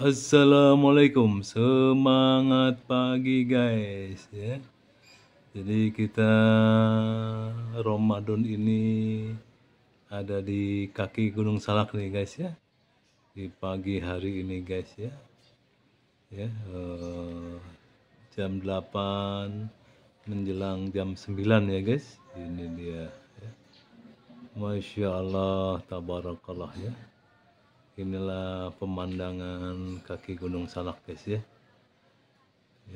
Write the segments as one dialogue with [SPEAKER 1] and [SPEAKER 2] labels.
[SPEAKER 1] Assalamualaikum, semangat pagi guys ya. Jadi kita Ramadan ini ada di kaki Gunung Salak nih guys ya. Di pagi hari ini guys ya. Ya, uh, jam 8 menjelang jam 9 ya guys. Ini dia ya. Masya Allah, tabarakallah ya inilah pemandangan kaki Gunung Salak guys ya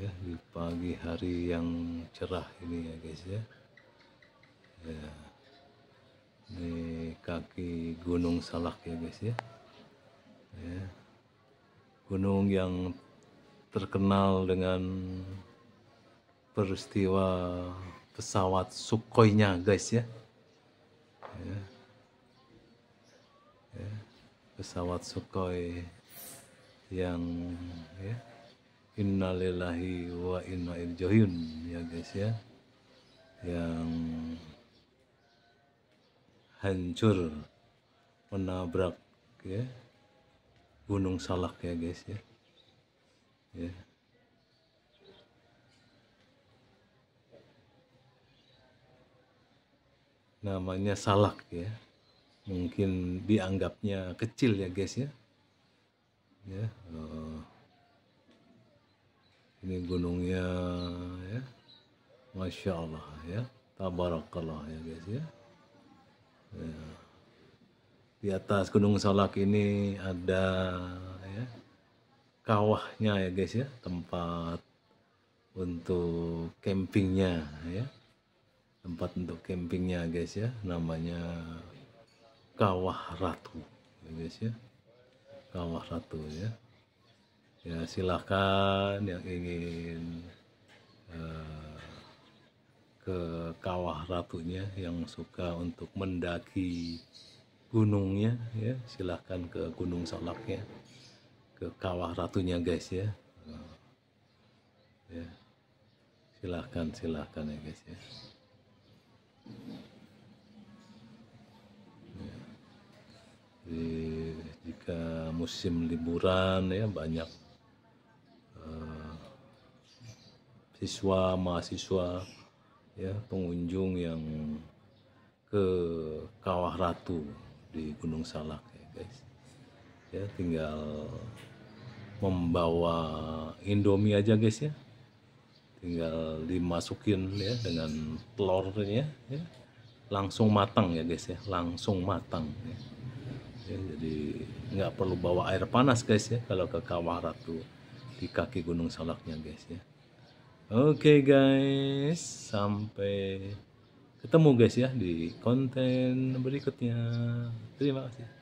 [SPEAKER 1] ya di pagi hari yang cerah ini ya guys ya ya ini kaki Gunung Salak ya guys ya ya gunung yang terkenal dengan peristiwa pesawat sukhoi guys ya pesawat Sukhoi yang ya innalillahi wa inna ilaihi ya guys ya yang hancur menabrak ya gunung salak ya guys ya ya namanya salak ya mungkin dianggapnya kecil ya guys ya ya uh, ini gunungnya ya masya Allah ya tabarakallah ya guys ya, ya. di atas gunung salak ini ada ya kawahnya ya guys ya tempat untuk campingnya ya tempat untuk campingnya guys ya namanya Kawah Ratu ya guys ya Kawah Ratu ya ya silahkan yang ingin uh, ke Kawah Ratunya yang suka untuk mendaki gunungnya ya silahkan ke Gunung Salaknya ke Kawah Ratunya guys ya eh, ya silahkan silahkan ya guys ya musim liburan ya banyak uh, siswa mahasiswa ya pengunjung yang ke Kawah Ratu di Gunung Salak ya guys ya tinggal membawa Indomie aja guys ya tinggal dimasukin ya dengan telurnya ya langsung matang ya guys ya langsung matang ya ya, jadi nggak perlu bawa air panas guys ya kalau ke kawah ratu di kaki gunung salaknya guys ya oke okay, guys sampai ketemu guys ya di konten berikutnya terima kasih